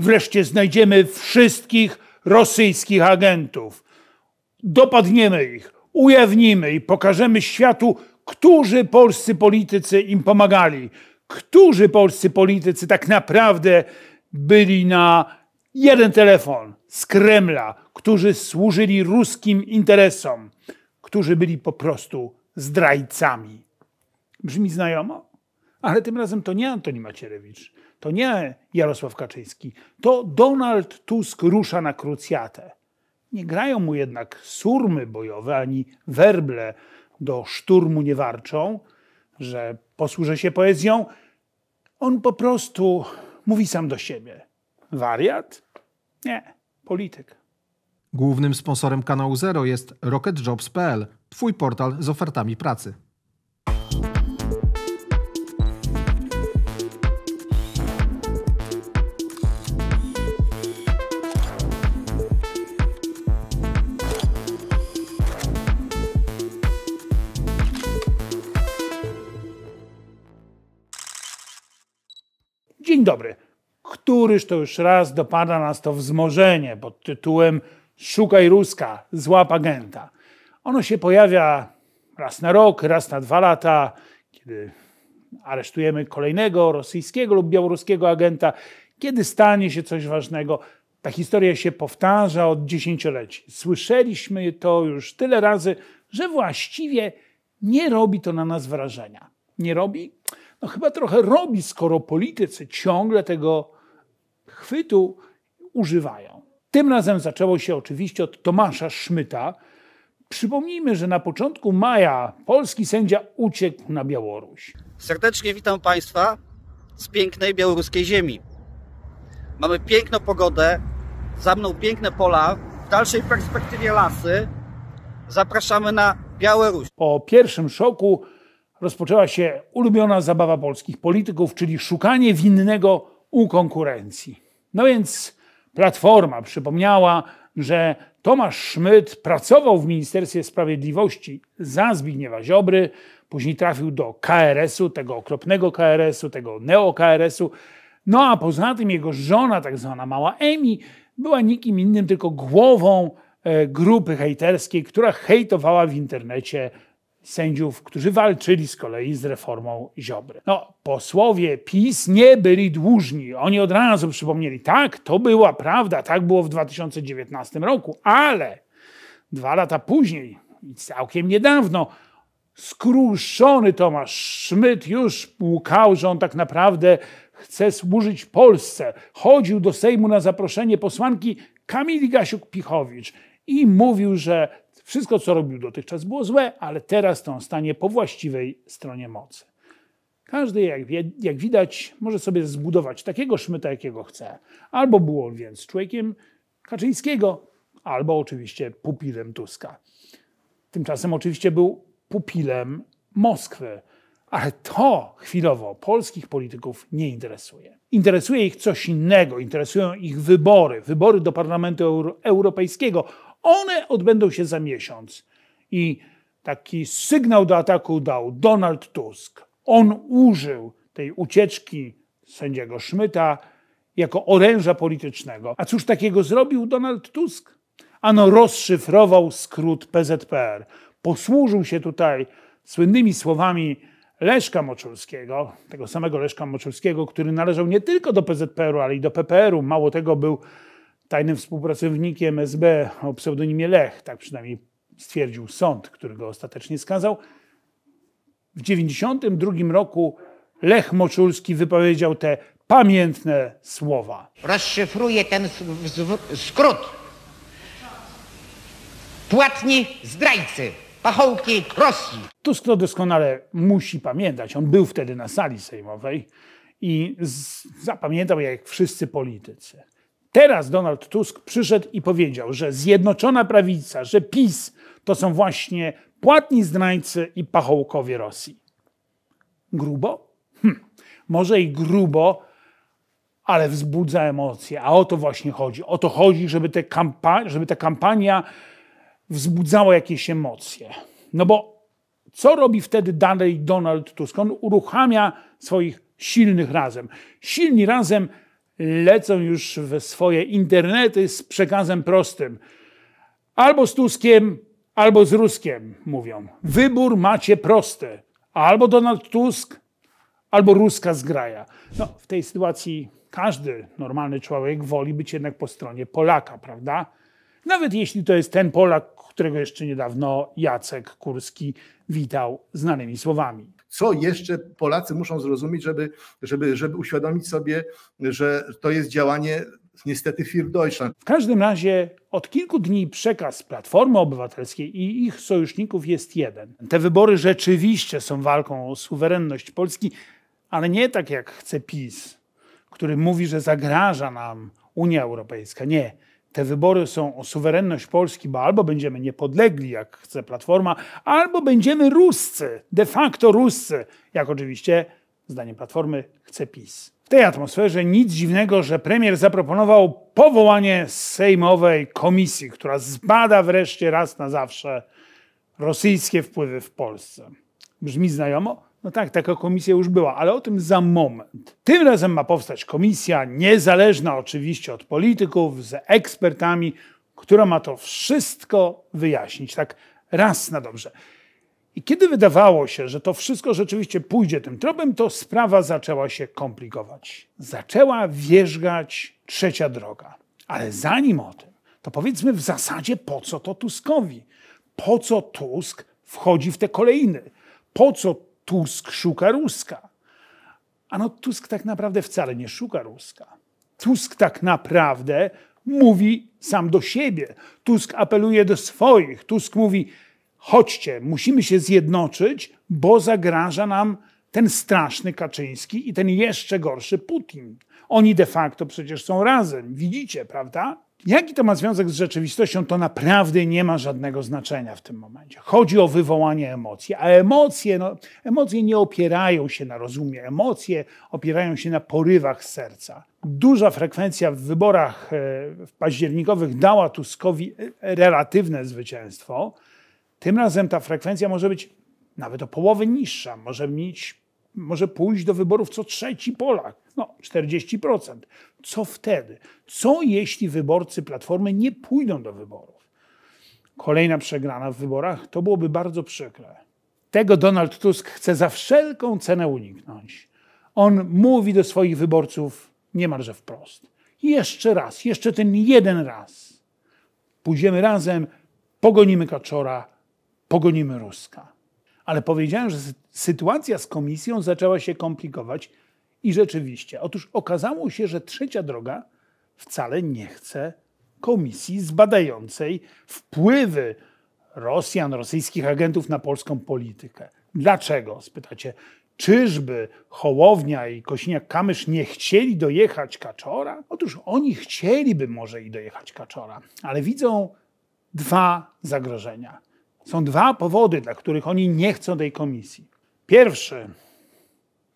wreszcie znajdziemy wszystkich rosyjskich agentów. Dopadniemy ich, ujawnimy i pokażemy światu, którzy polscy politycy im pomagali, którzy polscy politycy tak naprawdę byli na jeden telefon z Kremla, którzy służyli ruskim interesom, którzy byli po prostu zdrajcami. Brzmi znajomo? Ale tym razem to nie Antoni Macierewicz, to nie Jarosław Kaczyński, to Donald Tusk rusza na krucjatę. Nie grają mu jednak surmy bojowe ani werble do szturmu nie warczą, że posłużę się poezją. On po prostu mówi sam do siebie. Wariat? Nie, polityk. Głównym sponsorem kanału Zero jest RocketJobs.pl, twój portal z ofertami pracy. Dzień dobry. Któryż to już raz dopada nas to wzmożenie pod tytułem Szukaj Ruska, złap agenta. Ono się pojawia raz na rok, raz na dwa lata, kiedy aresztujemy kolejnego rosyjskiego lub białoruskiego agenta, kiedy stanie się coś ważnego. Ta historia się powtarza od dziesięcioleci. Słyszeliśmy to już tyle razy, że właściwie nie robi to na nas wrażenia. Nie robi? no chyba trochę robi, skoro politycy ciągle tego chwytu używają. Tym razem zaczęło się oczywiście od Tomasza Szmyta. Przypomnijmy, że na początku maja polski sędzia uciekł na Białoruś. Serdecznie witam Państwa z pięknej białoruskiej ziemi. Mamy piękną pogodę, za mną piękne pola, w dalszej perspektywie lasy. Zapraszamy na Białoruś. Po pierwszym szoku rozpoczęła się ulubiona zabawa polskich polityków, czyli szukanie winnego u konkurencji. No więc Platforma przypomniała, że Tomasz Szmyt pracował w Ministerstwie Sprawiedliwości za Zbigniewa Ziobry, później trafił do KRS-u, tego okropnego KRS-u, tego neo-KRS-u. No a poza tym jego żona, tak zwana mała Emi, była nikim innym, tylko głową e, grupy hejterskiej, która hejtowała w internecie sędziów, którzy walczyli z kolei z reformą Ziobry. No, posłowie PiS nie byli dłużni. Oni od razu przypomnieli, tak, to była prawda, tak było w 2019 roku, ale dwa lata później, całkiem niedawno, skruszony Tomasz Szmyt już łukał, że on tak naprawdę chce służyć Polsce. Chodził do Sejmu na zaproszenie posłanki Kamili Gasiuk-Pichowicz i mówił, że wszystko, co robił dotychczas, było złe, ale teraz to on stanie po właściwej stronie mocy. Każdy, jak, wie, jak widać, może sobie zbudować takiego szmyta, jakiego chce. Albo był on więc człowiekiem Kaczyńskiego, albo oczywiście pupilem Tuska. Tymczasem oczywiście był pupilem Moskwy. Ale to chwilowo polskich polityków nie interesuje. Interesuje ich coś innego, interesują ich wybory, wybory do Parlamentu Europejskiego one odbędą się za miesiąc. I taki sygnał do ataku dał Donald Tusk. On użył tej ucieczki sędziego Szmyta jako oręża politycznego. A cóż takiego zrobił Donald Tusk? Ano rozszyfrował skrót PZPR. Posłużył się tutaj słynnymi słowami Leszka Moczulskiego, tego samego Leszka Moczulskiego, który należał nie tylko do PZPR-u, ale i do PPR-u. Mało tego, był tajnym współpracownikiem SB o pseudonimie Lech, tak przynajmniej stwierdził sąd, który go ostatecznie skazał. W 1992 roku Lech Moczulski wypowiedział te pamiętne słowa. Rozszyfruję ten skrót. Płatni zdrajcy, pachołki Rosji. Tusk to doskonale musi pamiętać. On był wtedy na sali sejmowej i zapamiętał jak wszyscy politycy. Teraz Donald Tusk przyszedł i powiedział, że Zjednoczona Prawica, że PiS to są właśnie płatni zdrajcy i pachołkowie Rosji. Grubo? Hm. Może i grubo, ale wzbudza emocje. A o to właśnie chodzi. O to chodzi, żeby, te kampa- żeby ta kampania wzbudzała jakieś emocje. No bo co robi wtedy dalej Donald Tusk? On uruchamia swoich silnych razem. Silni razem lecą już w swoje internety z przekazem prostym. Albo z Tuskiem, albo z Ruskiem, mówią. Wybór macie prosty. Albo Donald Tusk, albo ruska zgraja. No, w tej sytuacji każdy normalny człowiek woli być jednak po stronie Polaka, prawda? Nawet jeśli to jest ten Polak, którego jeszcze niedawno Jacek Kurski witał znanymi słowami. Co jeszcze Polacy muszą zrozumieć, żeby, żeby, żeby uświadomić sobie, że to jest działanie niestety Fir Deutschland. W każdym razie od kilku dni przekaz Platformy Obywatelskiej i ich sojuszników jest jeden. Te wybory rzeczywiście są walką o suwerenność Polski, ale nie tak jak chce PiS, który mówi, że zagraża nam Unia Europejska. Nie te wybory są o suwerenność Polski, bo albo będziemy niepodlegli, jak chce Platforma, albo będziemy ruscy, de facto ruscy, jak oczywiście, zdaniem Platformy, chce PiS. W tej atmosferze nic dziwnego, że premier zaproponował powołanie sejmowej komisji, która zbada wreszcie raz na zawsze rosyjskie wpływy w Polsce. Brzmi znajomo? No tak, taka komisja już była, ale o tym za moment. Tym razem ma powstać komisja niezależna oczywiście od polityków, z ekspertami, która ma to wszystko wyjaśnić, tak raz na dobrze. I kiedy wydawało się, że to wszystko rzeczywiście pójdzie tym tropem, to sprawa zaczęła się komplikować. Zaczęła wjeżdżać trzecia droga. Ale zanim o tym, to powiedzmy w zasadzie po co to Tuskowi? Po co Tusk wchodzi w te kolejny? Po co Tusk szuka Ruska. A no Tusk tak naprawdę wcale nie szuka Ruska. Tusk tak naprawdę mówi sam do siebie. Tusk apeluje do swoich. Tusk mówi: chodźcie, musimy się zjednoczyć, bo zagraża nam ten straszny Kaczyński i ten jeszcze gorszy Putin. Oni de facto przecież są razem, widzicie, prawda? Jaki to ma związek z rzeczywistością, to naprawdę nie ma żadnego znaczenia w tym momencie. Chodzi o wywołanie emocji, a emocje, no, emocje nie opierają się na rozumie, emocje opierają się na porywach serca. Duża frekwencja w wyborach e, październikowych dała Tuskowi e, relatywne zwycięstwo. Tym razem ta frekwencja może być nawet o połowę niższa, może mieć może pójść do wyborów co trzeci Polak, no 40%. Co wtedy? Co jeśli wyborcy Platformy nie pójdą do wyborów? Kolejna przegrana w wyborach to byłoby bardzo przykre. Tego Donald Tusk chce za wszelką cenę uniknąć. On mówi do swoich wyborców niemalże wprost. Jeszcze raz, jeszcze ten jeden raz. Pójdziemy razem, pogonimy Kaczora, pogonimy Ruska. Ale powiedziałem, że sytuacja z komisją zaczęła się komplikować i rzeczywiście. Otóż okazało się, że trzecia droga wcale nie chce komisji zbadającej wpływy Rosjan, rosyjskich agentów na polską politykę. Dlaczego? Spytacie. Czyżby Hołownia i Kosiniak-Kamysz nie chcieli dojechać Kaczora? Otóż oni chcieliby może i dojechać Kaczora, ale widzą dwa zagrożenia. Są dwa powody, dla których oni nie chcą tej komisji. Pierwszy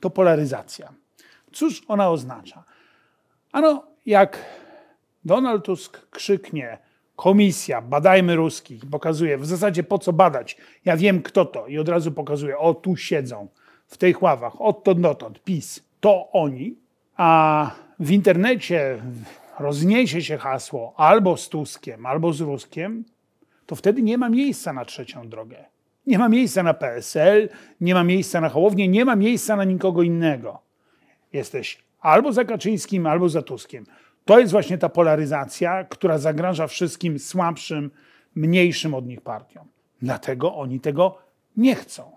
to polaryzacja. Cóż ona oznacza? Ano, jak Donald Tusk krzyknie, komisja, badajmy ruskich, pokazuje w zasadzie po co badać, ja wiem kto to i od razu pokazuje, o tu siedzą w tych ławach, odtąd dotąd, PiS, to oni, a w internecie rozniesie się hasło albo z Tuskiem, albo z Ruskiem, to wtedy nie ma miejsca na trzecią drogę. Nie ma miejsca na PSL, nie ma miejsca na Hołownię, nie ma miejsca na nikogo innego. Jesteś albo za Kaczyńskim, albo za Tuskiem. To jest właśnie ta polaryzacja, która zagraża wszystkim słabszym, mniejszym od nich partiom. Dlatego oni tego nie chcą.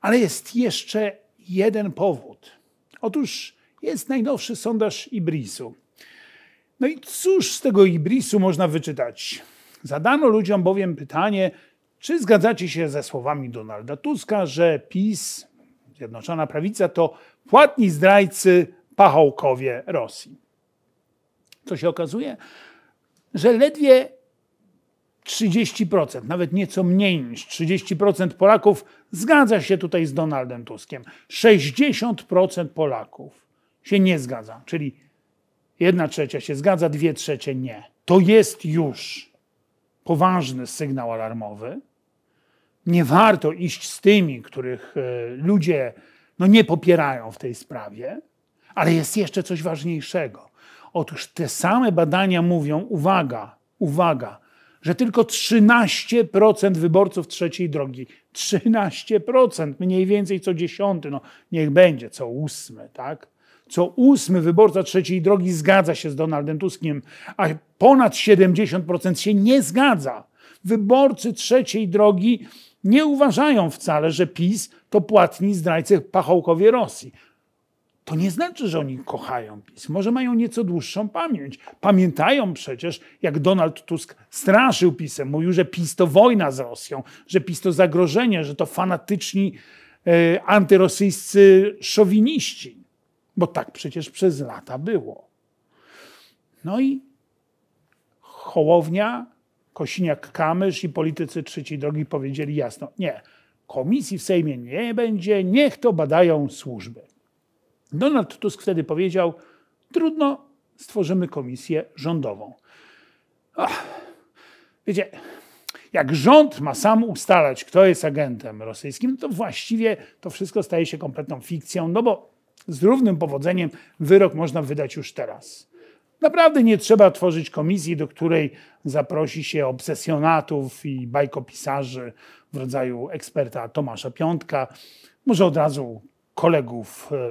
Ale jest jeszcze jeden powód. Otóż jest najnowszy sondaż Ibrisu. No i cóż z tego Ibrisu można wyczytać? Zadano ludziom bowiem pytanie, czy zgadzacie się ze słowami Donalda Tuska, że PiS, Zjednoczona Prawica, to płatni zdrajcy pachołkowie Rosji? Co się okazuje? Że ledwie 30%, nawet nieco mniej niż 30% Polaków zgadza się tutaj z Donaldem Tuskiem. 60% Polaków się nie zgadza, czyli jedna trzecia się zgadza, dwie trzecie nie. To jest już poważny sygnał alarmowy nie warto iść z tymi, których e, ludzie no, nie popierają w tej sprawie, ale jest jeszcze coś ważniejszego. Otóż te same badania mówią, uwaga, uwaga, że tylko 13% wyborców trzeciej drogi, 13%, mniej więcej co dziesiąty, no niech będzie, co ósmy, tak? Co ósmy wyborca trzeciej drogi zgadza się z Donaldem Tuskiem, a ponad 70% się nie zgadza. Wyborcy trzeciej drogi nie uważają wcale, że PiS to płatni zdrajcy pachołkowie Rosji. To nie znaczy, że oni kochają PiS. Może mają nieco dłuższą pamięć. Pamiętają przecież, jak Donald Tusk straszył PiSem. Mówił, że PiS to wojna z Rosją, że PiS to zagrożenie, że to fanatyczni e, antyrosyjscy szowiniści. Bo tak przecież przez lata było. No i Hołownia Kosiniak-Kamysz i politycy trzeciej drogi powiedzieli jasno, nie, komisji w Sejmie nie będzie, niech to badają służby. Donald Tusk wtedy powiedział, trudno, stworzymy komisję rządową. Ach, wiecie, jak rząd ma sam ustalać, kto jest agentem rosyjskim, to właściwie to wszystko staje się kompletną fikcją, no bo z równym powodzeniem wyrok można wydać już teraz. Naprawdę nie trzeba tworzyć komisji, do której zaprosi się obsesjonatów i bajkopisarzy w rodzaju eksperta Tomasza Piątka, może od razu kolegów e, e,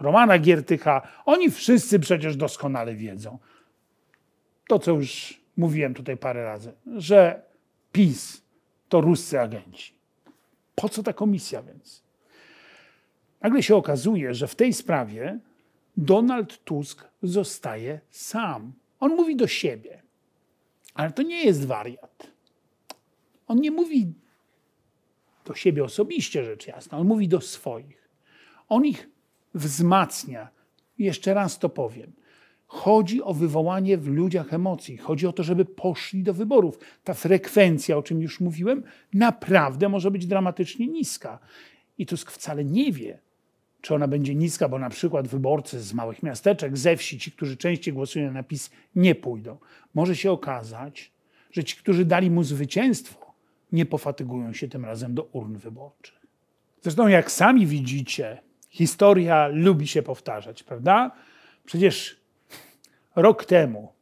Romana Giertycha. Oni wszyscy przecież doskonale wiedzą to, co już mówiłem tutaj parę razy, że PiS to ruscy agenci. Po co ta komisja więc? Nagle się okazuje, że w tej sprawie Donald Tusk zostaje sam. On mówi do siebie, ale to nie jest wariat. On nie mówi do siebie osobiście, rzecz jasna, on mówi do swoich. On ich wzmacnia. Jeszcze raz to powiem. Chodzi o wywołanie w ludziach emocji, chodzi o to, żeby poszli do wyborów. Ta frekwencja, o czym już mówiłem, naprawdę może być dramatycznie niska. I Tusk wcale nie wie, czy ona będzie niska, bo na przykład wyborcy z małych miasteczek, ze wsi, ci, którzy częściej głosują na PiS, nie pójdą. Może się okazać, że ci, którzy dali mu zwycięstwo, nie pofatygują się tym razem do urn wyborczych. Zresztą, jak sami widzicie, historia lubi się powtarzać, prawda? Przecież rok temu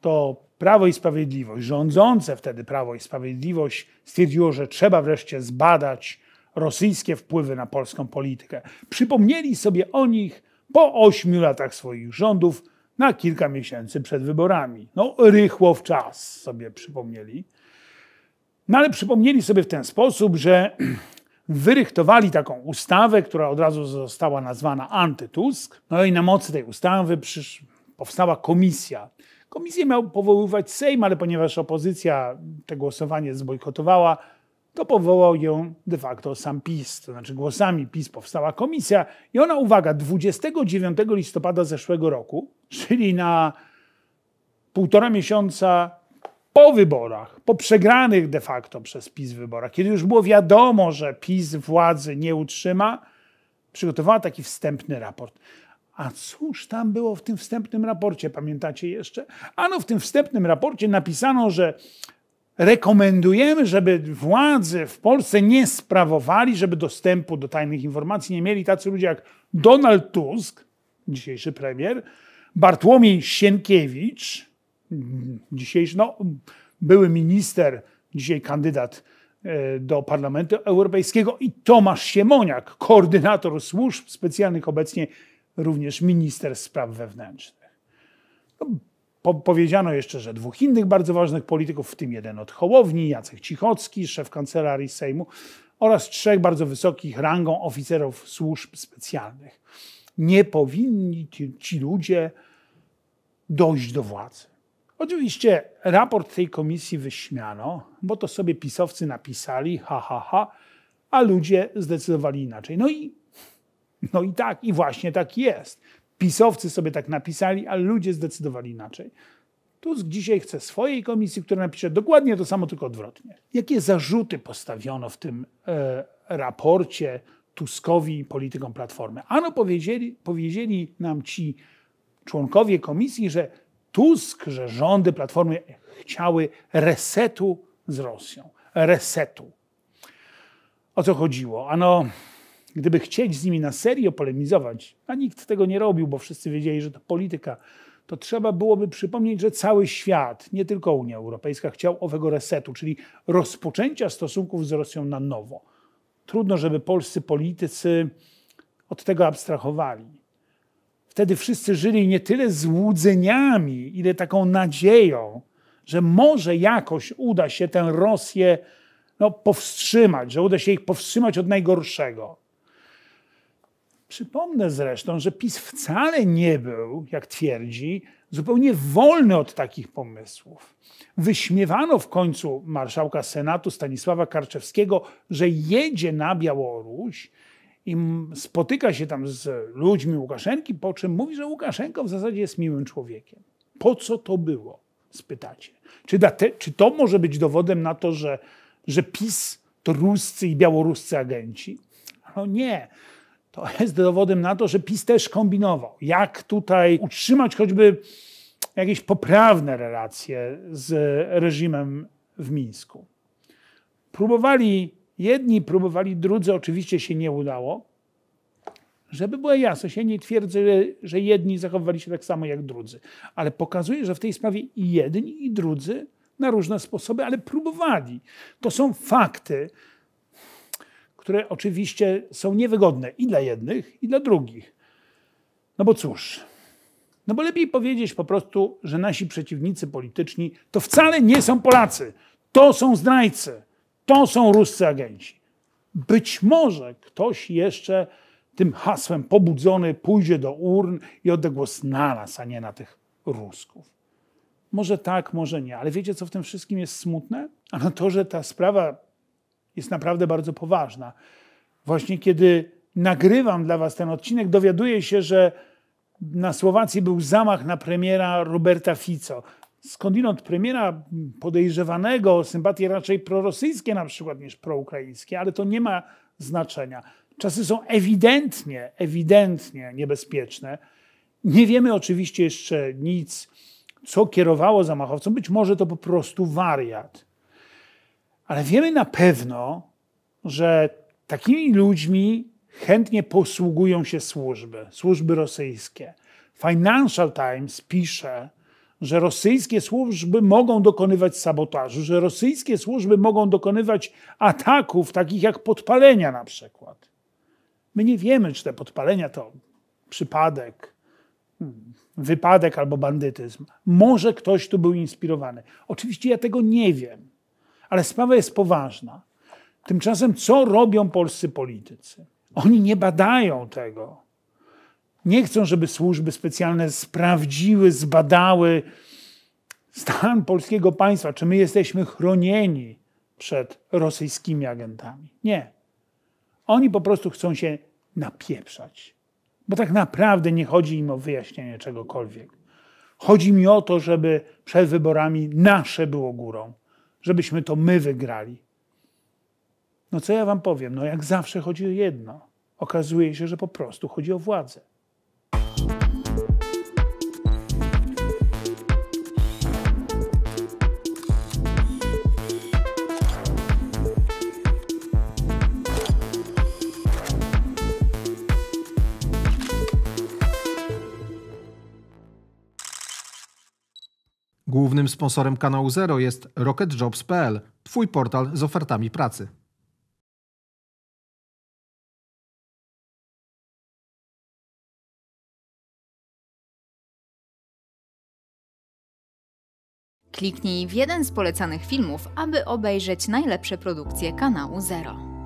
to Prawo i Sprawiedliwość, rządzące wtedy Prawo i Sprawiedliwość, stwierdziło, że trzeba wreszcie zbadać rosyjskie wpływy na polską politykę. Przypomnieli sobie o nich po ośmiu latach swoich rządów na kilka miesięcy przed wyborami. No, rychło w czas sobie przypomnieli. No ale przypomnieli sobie w ten sposób, że wyrychtowali taką ustawę, która od razu została nazwana antytusk. No i na mocy tej ustawy przysz... powstała komisja. Komisję miał powoływać Sejm, ale ponieważ opozycja te głosowanie zbojkotowała, to powołał ją de facto sam PiS, to znaczy głosami PiS powstała komisja i ona, uwaga, 29 listopada zeszłego roku, czyli na półtora miesiąca po wyborach, po przegranych de facto przez PiS wyborach, kiedy już było wiadomo, że PiS władzy nie utrzyma, przygotowała taki wstępny raport. A cóż tam było w tym wstępnym raporcie, pamiętacie jeszcze? Ano w tym wstępnym raporcie napisano, że rekomendujemy, żeby władze w Polsce nie sprawowali, żeby dostępu do tajnych informacji nie mieli tacy ludzie jak Donald Tusk, dzisiejszy premier, Bartłomiej Sienkiewicz, dzisiejszy, no, były minister, dzisiaj kandydat e, do Parlamentu Europejskiego i Tomasz Siemoniak, koordynator służb specjalnych, obecnie również minister spraw wewnętrznych. No, po powiedziano jeszcze, że dwóch innych bardzo ważnych polityków, w tym jeden od Hołowni, Jacek Cichocki, szef kancelarii Sejmu, oraz trzech bardzo wysokich rangą oficerów służb specjalnych. Nie powinni ci, ci ludzie dojść do władzy. Oczywiście raport tej komisji wyśmiano, bo to sobie pisowcy napisali, ha, ha, ha, a ludzie zdecydowali inaczej. No i, no i tak, i właśnie tak jest pisowcy sobie tak napisali, a ludzie zdecydowali inaczej. Tusk dzisiaj chce swojej komisji, która napisze dokładnie to samo, tylko odwrotnie. Jakie zarzuty postawiono w tym e, raporcie Tuskowi politykom Platformy? Ano powiedzieli, powiedzieli nam ci członkowie komisji, że Tusk, że rządy Platformy chciały resetu z Rosją. Resetu. O co chodziło? Ano Gdyby chcieć z nimi na serio polemizować, a nikt tego nie robił, bo wszyscy wiedzieli, że to polityka, to trzeba byłoby przypomnieć, że cały świat, nie tylko Unia Europejska, chciał owego resetu, czyli rozpoczęcia stosunków z Rosją na nowo. Trudno, żeby polscy politycy od tego abstrahowali. Wtedy wszyscy żyli nie tyle złudzeniami, ile taką nadzieją, że może jakoś uda się tę Rosję no, powstrzymać, że uda się ich powstrzymać od najgorszego. Przypomnę zresztą, że PiS wcale nie był, jak twierdzi, zupełnie wolny od takich pomysłów. Wyśmiewano w końcu marszałka Senatu Stanisława Karczewskiego, że jedzie na Białoruś i spotyka się tam z ludźmi Łukaszenki, po czym mówi, że Łukaszenko w zasadzie jest miłym człowiekiem. Po co to było? Spytacie. Czy, te, czy to może być dowodem na to, że, że PiS to ruscy i białoruscy agenci? No nie to jest dowodem na to, że PiS też kombinował. Jak tutaj utrzymać choćby jakieś poprawne relacje z reżimem w Mińsku. Próbowali jedni, próbowali drudzy, oczywiście się nie udało. Żeby była jasność, ja nie twierdzę, że jedni zachowywali się tak samo jak drudzy, ale pokazuje, że w tej sprawie i jedni, i drudzy na różne sposoby, ale próbowali. To są fakty które oczywiście są niewygodne i dla jednych, i dla drugich. No bo cóż, no bo lepiej powiedzieć po prostu, że nasi przeciwnicy polityczni to wcale nie są Polacy, to są zdrajcy, to są ruscy agenci. Być może ktoś jeszcze tym hasłem pobudzony pójdzie do urn i odda głos na nas, a nie na tych Rusków. Może tak, może nie, ale wiecie co w tym wszystkim jest smutne? Ano to, że ta sprawa jest naprawdę bardzo poważna. Właśnie kiedy nagrywam dla Was ten odcinek, dowiaduję się, że na Słowacji był zamach na premiera Roberta Fico. Skądinąd premiera podejrzewanego o sympatie raczej prorosyjskie na przykład niż proukraińskie, ale to nie ma znaczenia. Czasy są ewidentnie, ewidentnie niebezpieczne. Nie wiemy oczywiście jeszcze nic, co kierowało zamachowcą. Być może to po prostu wariat. Ale wiemy na pewno, że takimi ludźmi chętnie posługują się służby, służby rosyjskie. Financial Times pisze, że rosyjskie służby mogą dokonywać sabotażu, że rosyjskie służby mogą dokonywać ataków, takich jak podpalenia na przykład. My nie wiemy, czy te podpalenia to przypadek, wypadek albo bandytyzm. Może ktoś tu był inspirowany. Oczywiście ja tego nie wiem. Ale sprawa jest poważna. Tymczasem co robią polscy politycy? Oni nie badają tego. Nie chcą, żeby służby specjalne sprawdziły, zbadały stan polskiego państwa, czy my jesteśmy chronieni przed rosyjskimi agentami. Nie. Oni po prostu chcą się napieprzać. Bo tak naprawdę nie chodzi im o wyjaśnienie czegokolwiek. Chodzi mi o to, żeby przed wyborami nasze było górą, żebyśmy to my wygrali. No co ja wam powiem? No jak zawsze chodzi o jedno. Okazuje się, że po prostu chodzi o władzę. Głównym sponsorem kanału Zero jest rocketjobs.pl, twój portal z ofertami pracy. Kliknij w jeden z polecanych filmów, aby obejrzeć najlepsze produkcje kanału Zero.